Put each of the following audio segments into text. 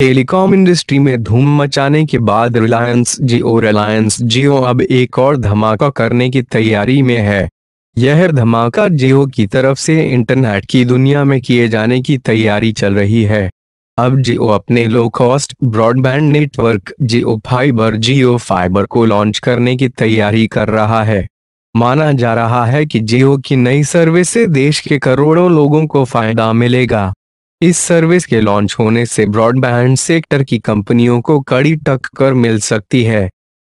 telecom industry में धूम मचाने के बाद रिलायंस जियो रिलायंस जियो अब एक और धमाका करने की तैयारी में है यह धमाका जियो की तरफ से इंटरनेट की दुनिया में किए जाने की तैयारी चल रही है अब जियो अपने low cost broadband network Jio fibre Jio fibre को लॉन्च करने की तैयारी कर रहा है माना जा रहा है कि जियो की नई सर्विस से देश के करोड़ों लोगों को फायदा मिलेगा इस सर्विस के लॉन्च होने से ब्रॉडबैंड सेक्टर की कंपनियों को कड़ी टक्कर मिल सकती है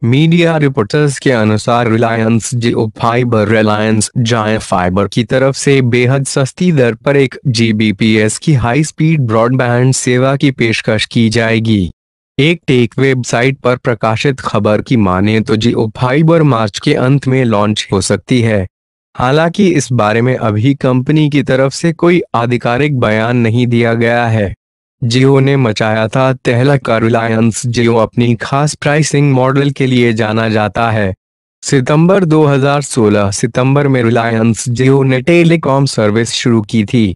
मीडिया रिपोर्टर्स के अनुसार रिलायंस जियो फाइबर रिलायंस जाय फाइबर की तरफ से बेहद सस्ती दर पर एक जीबीपीएस की हाई स्पीड ब्रॉडबैंड सेवा की पेशकश की जाएगी एक टेक वेबसाइट पर प्रकाशित खबर की माने तो जियो फाइबर मार्च के अंत में लॉन्च हो सकती है हालांकि इस बारे में अभी कंपनी की तरफ से कोई आधिकारिक बयान नहीं दिया गया है जियो ने मचाया था तहला का रिलायंस जियो अपनी खास प्राइसिंग मॉडल के लिए जाना जाता है सितंबर 2016 सितंबर में रिलायंस जियो ने टेलीकॉम सर्विस शुरू की थी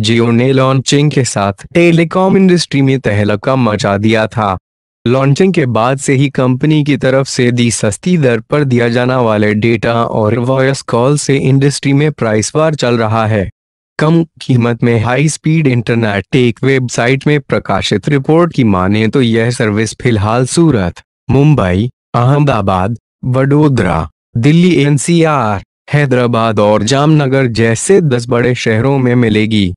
जियो ने लॉन्चिंग के साथ टेलीकॉम इंडस्ट्री में तहलका मचा दिया था लॉन्चिंग के बाद से ही कंपनी की तरफ से दी सस्ती दर पर दिया जाना वाले डेटा और वॉयस कॉल से इंडस्ट्री में प्राइस वार चल रहा है कम कीमत में हाई स्पीड इंटरनेट एक वेबसाइट में प्रकाशित रिपोर्ट की माने तो यह सर्विस फिलहाल सूरत मुंबई अहमदाबाद वडोदरा दिल्ली एनसीआर हैदराबाद और जामनगर जैसे दस बड़े शहरों में मिलेगी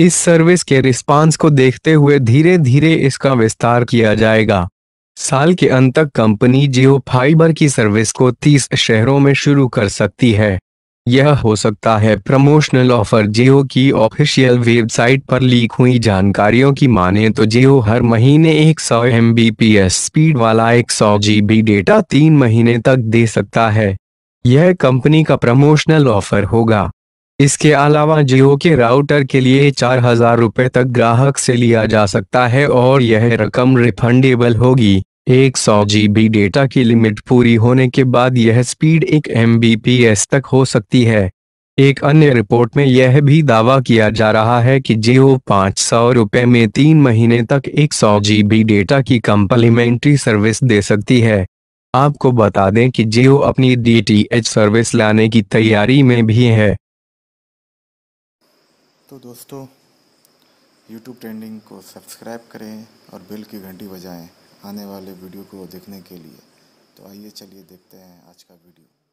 इस सर्विस के रिस्पांस को देखते हुए धीरे धीरे इसका विस्तार किया जाएगा साल के अंत तक कंपनी जियो फाइबर की सर्विस को 30 शहरों में शुरू कर सकती है यह हो सकता है प्रमोशनल ऑफर जियो की ऑफिशियल वेबसाइट पर लीक हुई जानकारियों की माने तो जियो हर महीने 100 सौ स्पीड वाला 100 सौ डेटा तीन महीने तक दे सकता है यह कंपनी का प्रमोशनल ऑफर होगा इसके अलावा जियो के राउटर के लिए चार हजार रूपए तक ग्राहक से लिया जा सकता है और यह रकम रिफंडेबल होगी एक सौ जीबी डेटा की लिमिट पूरी होने के बाद यह स्पीड एक एम तक हो सकती है एक अन्य रिपोर्ट में यह भी दावा किया जा रहा है कि जियो पाँच सौ रुपये में तीन महीने तक एक सौ जीबी डेटा की कम्प्लीमेंट्री सर्विस दे सकती है आपको बता दें कि जियो अपनी डीटीएच सर्विस लाने की तैयारी में भी है तो दोस्तों YouTube ट्रेंडिंग को सब्सक्राइब करें और बेल की घंटी बजाएं आने वाले वीडियो को देखने के लिए तो आइए चलिए देखते हैं आज का वीडियो